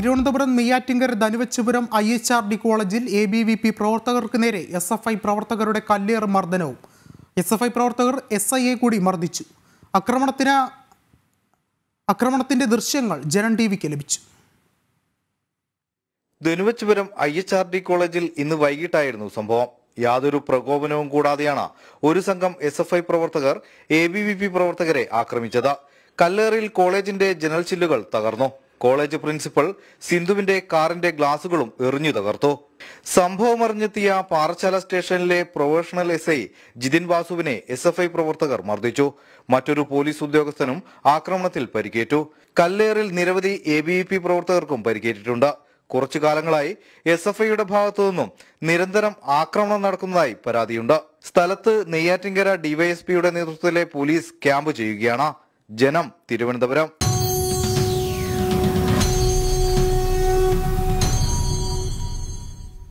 Thiruvananthapuram Neyyattinkara Dhanuvachapuram I H R D കോളേജിൽ A B V P പ്രവർത്തകർക്ക് നേരെ എസ് എഫ് ഐ പ്രവർത്തകരുടെ കല്ലേറ് മർദ്ദനവും എസ് എഫ് ഐ പ്രവർത്തകർ എസ് എ കൂടി മർദ്ദിച്ചു ആക്രമണത്തിന് ആക്രമണത്തിന്റെ ദൃശ്യങ്ങൾ ജനൻ ടി വിക്ക് ലഭിച്ചു Dhanuvachapuram I H R D കോളേജിൽ ഇന്ന് വൈകിട്ടായിരുന്നു സംഭവം യാതൊരു പ്രകോപനവും കൂടാതെയാണ് ഒരു സംഘം എസ് എഫ് ഐ പ്രവർത്തകർ എ ബി വി പി പ്രവർത്തകരെ ആക്രമിച്ചത് കല്ലേറിൽ കോളേജിന്റെ ജനൽ ചില്ലുകൾ തകർന്നു കോളേജ് പ്രിൻസിപ്പൽ സിന്ധുവിന്റെ കാറിന്റെ ഗ്ലാസുകളും എറിഞ്ഞു തകർത്തു അറിഞ്ഞെത്തിയ പാറശാല സ്റ്റേഷനിലെ പ്രൊഫഷണൽ എസ് ഐ ജിതിൻ വാസുവിനെ എസ് എഫ് ഐ പ്രവർത്തകർ മർദ്ദിച്ചു മറ്റൊരു പോലീസ് ഉദ്യോഗസ്ഥനും ആക്രമണത്തിൽ പരിക്കേറ്റു കല്ലേറിൽ നിരവധി എ പ്രവർത്തകർക്കും പരിക്കേറ്റിട്ടുണ്ട് കുറച്ചു കാലങ്ങളായി എസ് എഫ് ഐയുടെ ഭാഗത്തു നിന്നും നിരന്തരം ആക്രമണം നടക്കുന്നതായി പരാതിയുണ്ട് സ്ഥലത്ത് നെയ്യാറ്റിൻകര ഡിവൈഎസ്പിയുടെ നേതൃത്വത്തിലെ പോലീസ് ക്യാമ്പ് ചെയ്യുകയാണ് ജനം തിരുവനന്തപുരം